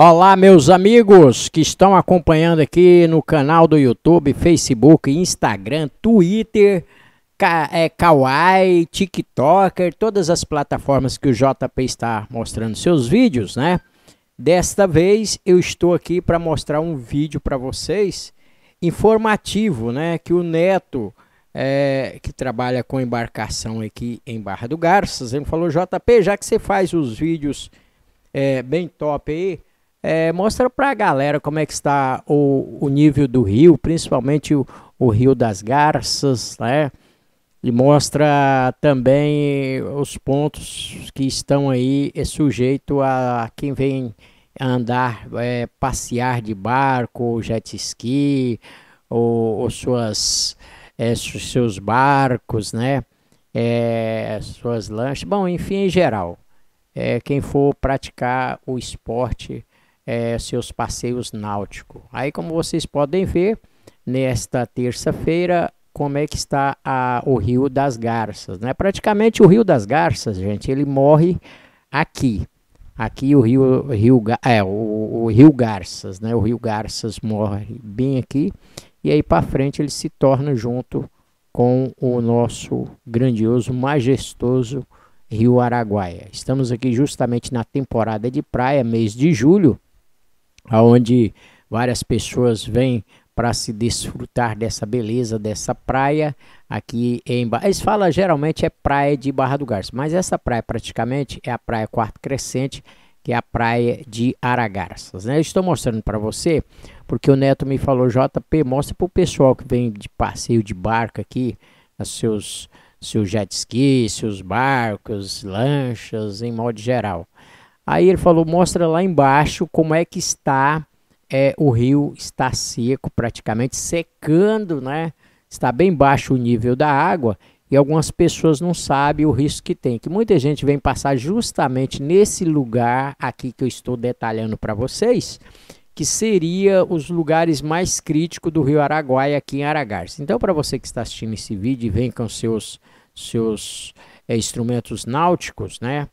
Olá, meus amigos que estão acompanhando aqui no canal do YouTube, Facebook, Instagram, Twitter, Ka é, Kawaii, TikToker, todas as plataformas que o JP está mostrando seus vídeos, né? Desta vez eu estou aqui para mostrar um vídeo para vocês informativo, né? Que o Neto, é, que trabalha com embarcação aqui em Barra do Garças, ele falou: JP, já que você faz os vídeos é, bem top aí é, mostra para a galera como é que está o, o nível do rio, principalmente o, o Rio das Garças, né? E mostra também os pontos que estão aí é sujeito a quem vem andar, é, passear de barco, ou jet ski, ou, ou suas, é, seus barcos, né? É, suas lanchas, bom, enfim, em geral, é, quem for praticar o esporte é, seus passeios náuticos. Aí, como vocês podem ver, nesta terça-feira, como é que está a, o Rio das Garças. Né? Praticamente o Rio das Garças, gente, ele morre aqui. Aqui o Rio, Rio, é, o, o Rio Garças, né? O Rio Garças morre bem aqui e aí para frente ele se torna junto com o nosso grandioso, majestoso Rio Araguaia. Estamos aqui justamente na temporada de praia, mês de julho, aonde várias pessoas vêm para se desfrutar dessa beleza, dessa praia aqui em Eles falam geralmente é praia de Barra do Garças, mas essa praia praticamente é a praia Quarto Crescente, que é a praia de Aragarças. Né? Eu estou mostrando para você, porque o Neto me falou, JP, mostra para o pessoal que vem de passeio de barco aqui, seus, seus jet skis, seus barcos, lanchas, em modo geral. Aí ele falou: mostra lá embaixo como é que está é, o rio, está seco, praticamente secando, né? Está bem baixo o nível da água e algumas pessoas não sabem o risco que tem. Que muita gente vem passar justamente nesse lugar aqui que eu estou detalhando para vocês, que seria os lugares mais críticos do Rio Araguaia aqui em Aragás. Então, para você que está assistindo esse vídeo e vem com seus seus é, instrumentos náuticos, né?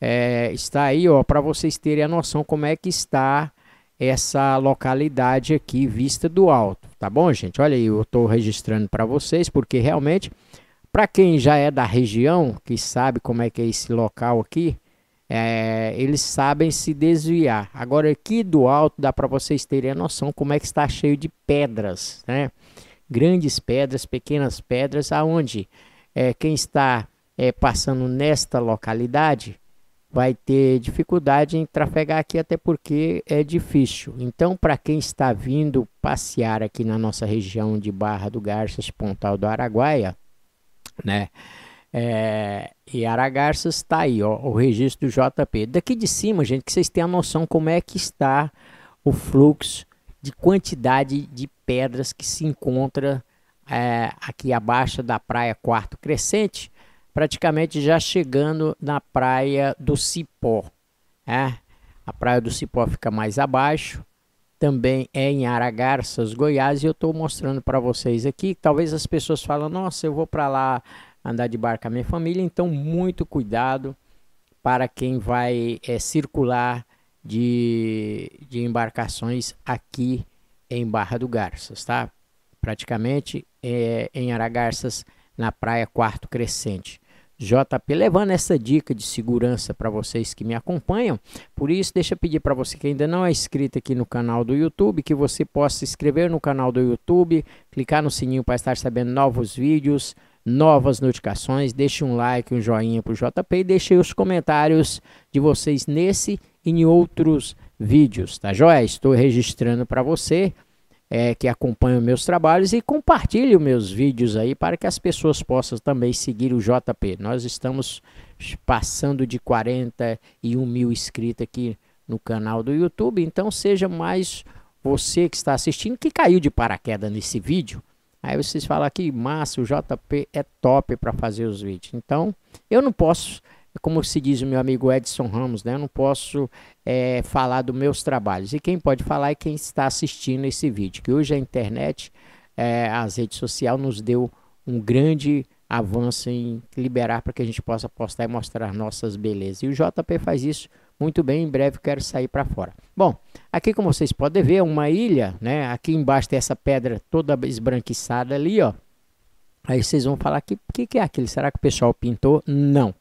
é, está aí, ó, para vocês terem a noção como é que está essa localidade aqui vista do alto, tá bom, gente? Olha aí, eu estou registrando para vocês porque realmente para quem já é da região, que sabe como é que é esse local aqui, é, eles sabem se desviar. Agora aqui do alto dá para vocês terem a noção como é que está cheio de pedras, né? Grandes pedras, pequenas pedras, aonde é, quem está é, passando nesta localidade vai ter dificuldade em trafegar aqui, até porque é difícil. Então, para quem está vindo passear aqui na nossa região de Barra do Garças, Pontal do Araguaia, né? É, e Aragarças está aí, ó, o registro do JP. Daqui de cima, gente, que vocês têm a noção como é que está o fluxo de quantidade de pedras que se encontra é, aqui abaixo da praia Quarto Crescente praticamente já chegando na praia do Cipó. É? A praia do Cipó fica mais abaixo, também é em Aragarças, Goiás, e eu estou mostrando para vocês aqui. Talvez as pessoas falem, nossa, eu vou para lá andar de barco com a minha família, então muito cuidado para quem vai é, circular de, de embarcações aqui em Barra do Garças, tá? Praticamente é, em Aragarças, na praia Quarto Crescente. JP levando essa dica de segurança para vocês que me acompanham. Por isso, deixa eu pedir para você que ainda não é inscrito aqui no canal do YouTube, que você possa se inscrever no canal do YouTube, clicar no sininho para estar sabendo novos vídeos, novas notificações, deixe um like, um joinha para o JP e deixe os comentários de vocês nesse e em outros vídeos, tá joia? Estou registrando para você é, que acompanham meus trabalhos e compartilhe os meus vídeos aí para que as pessoas possam também seguir o JP. Nós estamos passando de 41 mil inscritos aqui no canal do YouTube, então seja mais você que está assistindo que caiu de paraquedas nesse vídeo. Aí vocês falam que massa, o JP é top para fazer os vídeos. Então, eu não posso é como se diz o meu amigo Edson Ramos, né? Eu não posso é, falar dos meus trabalhos. E quem pode falar é quem está assistindo esse vídeo, que hoje a internet, é, as redes sociais nos deu um grande avanço em liberar para que a gente possa postar e mostrar nossas belezas. E o JP faz isso muito bem, em breve quero sair para fora. Bom, aqui como vocês podem ver, é uma ilha, né? Aqui embaixo tem essa pedra toda esbranquiçada ali, ó. Aí vocês vão falar que que, que é aquilo? Será que o pessoal pintou? Não.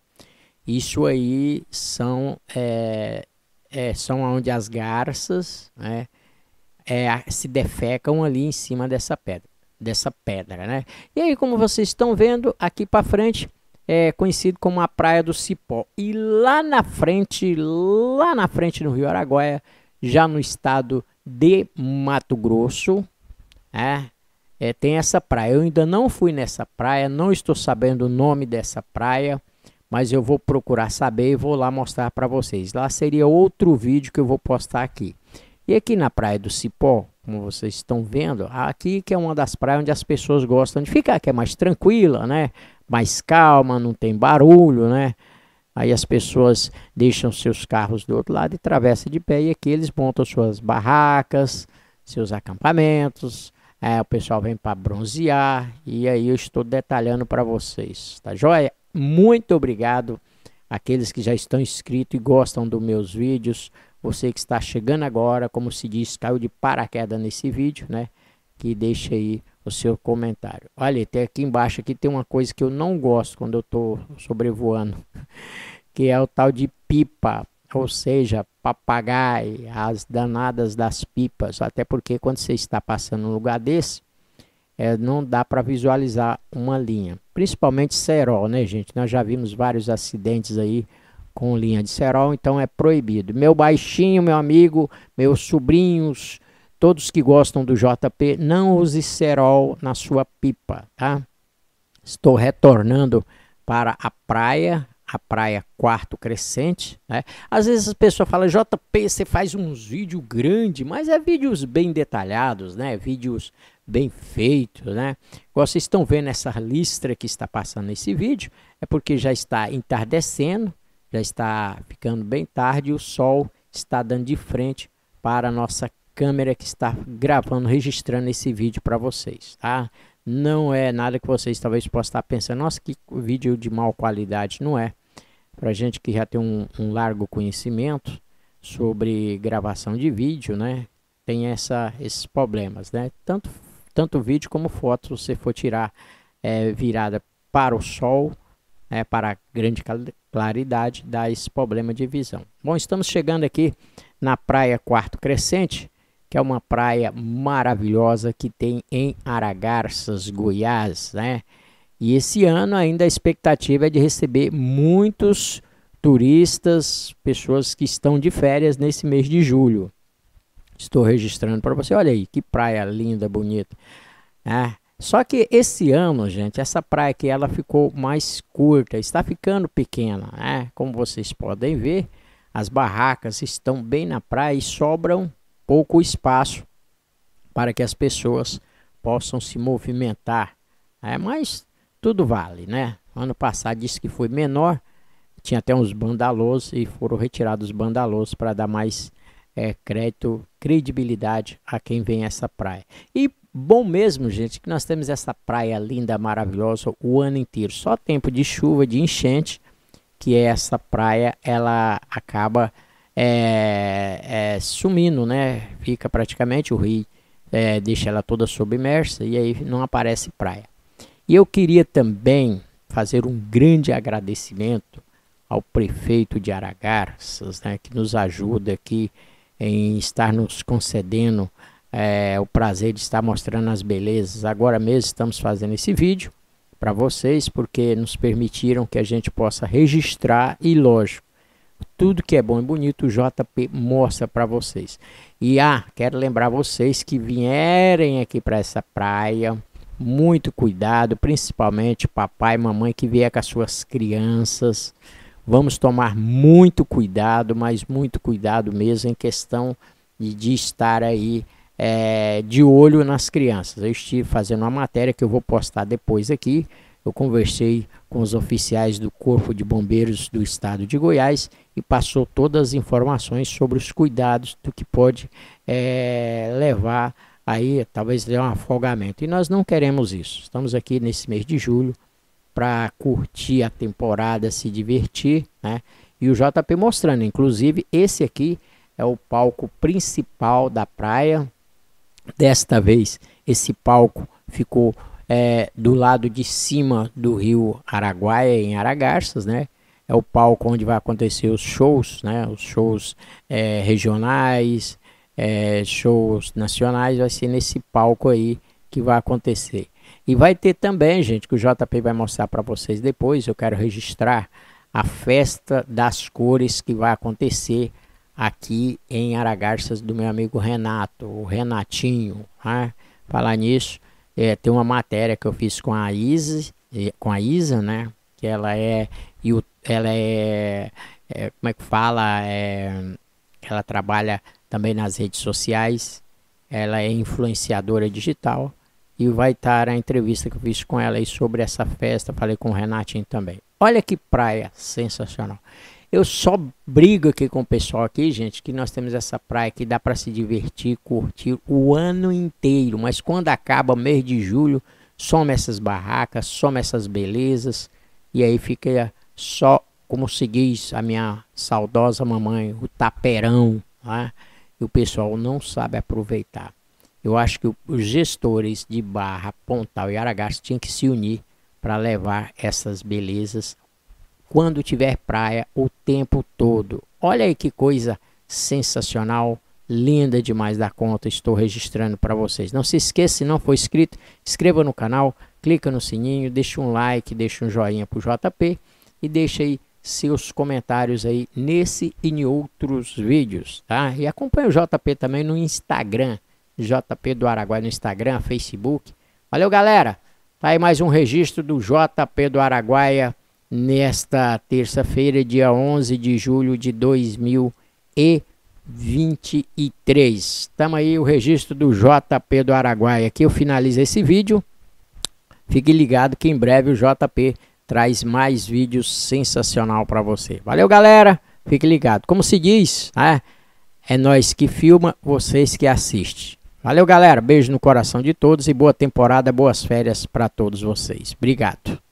Isso aí são é, é, são onde as garças né, é, se defecam ali em cima dessa pedra, dessa pedra, né? E aí, como vocês estão vendo aqui para frente, é conhecido como a Praia do Cipó. E lá na frente, lá na frente no Rio Araguaia, já no estado de Mato Grosso, é, é, tem essa praia. Eu ainda não fui nessa praia, não estou sabendo o nome dessa praia mas eu vou procurar saber e vou lá mostrar para vocês. Lá seria outro vídeo que eu vou postar aqui. E aqui na Praia do Cipó, como vocês estão vendo, aqui que é uma das praias onde as pessoas gostam de ficar, que é mais tranquila, né? Mais calma, não tem barulho, né? Aí as pessoas deixam seus carros do outro lado e travessa de pé. E aqui eles montam suas barracas, seus acampamentos. É, o pessoal vem para bronzear. E aí eu estou detalhando para vocês, tá joia? Muito obrigado àqueles que já estão inscritos e gostam dos meus vídeos. Você que está chegando agora, como se diz, caiu de paraquedas nesse vídeo, né? Que deixa aí o seu comentário. Olha, tem aqui embaixo aqui tem uma coisa que eu não gosto quando eu estou sobrevoando, que é o tal de pipa, ou seja, papagaio, as danadas das pipas, até porque quando você está passando um lugar desse, é, não dá para visualizar uma linha, principalmente cerol, né, gente? Nós já vimos vários acidentes aí com linha de cerol, então é proibido. Meu baixinho, meu amigo, meus sobrinhos, todos que gostam do JP, não use cerol na sua pipa, tá? Estou retornando para a praia a praia Quarto Crescente, né? Às vezes as pessoas falam, JP, você faz uns vídeos grandes, mas é vídeos bem detalhados, né? Vídeos bem feitos, né? Vocês estão vendo essa listra que está passando nesse vídeo, é porque já está entardecendo, já está ficando bem tarde e o sol está dando de frente para a nossa câmera que está gravando, registrando esse vídeo para vocês, tá? não é nada que vocês talvez possam estar pensando, nossa, que vídeo de mal qualidade, não é. Para gente que já tem um, um, largo conhecimento sobre gravação de vídeo, né? Tem essa, esses problemas, né? Tanto, tanto vídeo como foto, se for tirar é, virada para o sol, é, para grande claridade, dá esse problema de visão. Bom, estamos chegando aqui na Praia Quarto Crescente que é uma praia maravilhosa que tem em Aragarças, Goiás, né? E esse ano ainda a expectativa é de receber muitos turistas, pessoas que estão de férias nesse mês de julho. Estou registrando para você, olha aí que praia linda, bonita. É, só que esse ano, gente, essa praia aqui ela ficou mais curta, está ficando pequena, né? Como vocês podem ver, as barracas estão bem na praia e sobram pouco espaço para que as pessoas possam se movimentar. É, mas tudo vale, né? Ano passado disse que foi menor, tinha até uns bandalos e foram retirados os bandalos para dar mais é, crédito, credibilidade a quem vem essa praia. E bom mesmo, gente, que nós temos essa praia linda, maravilhosa o ano inteiro. Só tempo de chuva, de enchente, que é essa praia ela acaba é, é, sumindo, né? Fica praticamente o rio, é, deixa ela toda submersa e aí não aparece praia. E eu queria também fazer um grande agradecimento ao prefeito de Aragarças, né, que nos ajuda aqui em estar nos concedendo é, o prazer de estar mostrando as belezas. Agora mesmo estamos fazendo esse vídeo para vocês, porque nos permitiram que a gente possa registrar e, lógico, tudo que é bom e bonito, o JP mostra para vocês. E ah, quero lembrar vocês que vierem aqui para essa praia, muito cuidado, principalmente papai e mamãe que vier com as suas crianças. Vamos tomar muito cuidado, mas muito cuidado mesmo em questão de, de estar aí é, de olho nas crianças. Eu estive fazendo uma matéria que eu vou postar depois aqui eu conversei com os oficiais do Corpo de Bombeiros do Estado de Goiás e passou todas as informações sobre os cuidados do que pode é, levar aí talvez a é um afogamento. E nós não queremos isso. Estamos aqui nesse mês de julho para curtir a temporada, se divertir, né? E o JP mostrando, inclusive, esse aqui é o palco principal da praia. Desta vez, esse palco ficou é, do lado de cima do rio Araguaia, em Aragarças, né? É o palco onde vai acontecer os shows, né? Os shows é, regionais, é, shows nacionais, vai ser nesse palco aí que vai acontecer. E vai ter também, gente, que o JP vai mostrar para vocês depois. Eu quero registrar a festa das cores que vai acontecer aqui em Aragarças do meu amigo Renato, o Renatinho. Né? Falar nisso, é, tem uma matéria que eu fiz com a Isa, com a Isa, né? Que ela é, ela é, é como é que fala? É, ela trabalha também nas redes sociais, ela é influenciadora digital e vai estar a entrevista que eu fiz com ela aí sobre essa festa, falei com o Renatinho também. Olha que praia sensacional. Eu só brigo aqui com o pessoal aqui, gente, que nós temos essa praia que dá para se divertir, curtir o ano inteiro. Mas quando acaba mês de julho, some essas barracas, some essas belezas. E aí fica só, como se diz a minha saudosa mamãe, o taperão. Né? E o pessoal não sabe aproveitar. Eu acho que os gestores de Barra, Pontal e Aragás tinham que se unir para levar essas belezas quando tiver praia o tempo todo. Olha aí que coisa sensacional, linda demais da conta. Estou registrando para vocês. Não se esqueça, se não for inscrito, inscreva no canal, clica no sininho, deixa um like, deixa um joinha pro JP e deixa aí seus comentários aí nesse e em outros vídeos, tá? E acompanha o JP também no Instagram, JP do Araguaia no Instagram, Facebook. Valeu, galera! Tá aí mais um registro do JP do Araguaia nesta terça-feira, dia 11 de julho de 2023. Estamos aí o registro do JP do Araguaia. Aqui eu finalizo esse vídeo. Fique ligado que em breve o JP traz mais vídeos sensacional para você. Valeu, galera. Fique ligado. Como se diz, né? é nós que filma, vocês que assiste. Valeu, galera. Beijo no coração de todos e boa temporada, boas férias para todos vocês. Obrigado.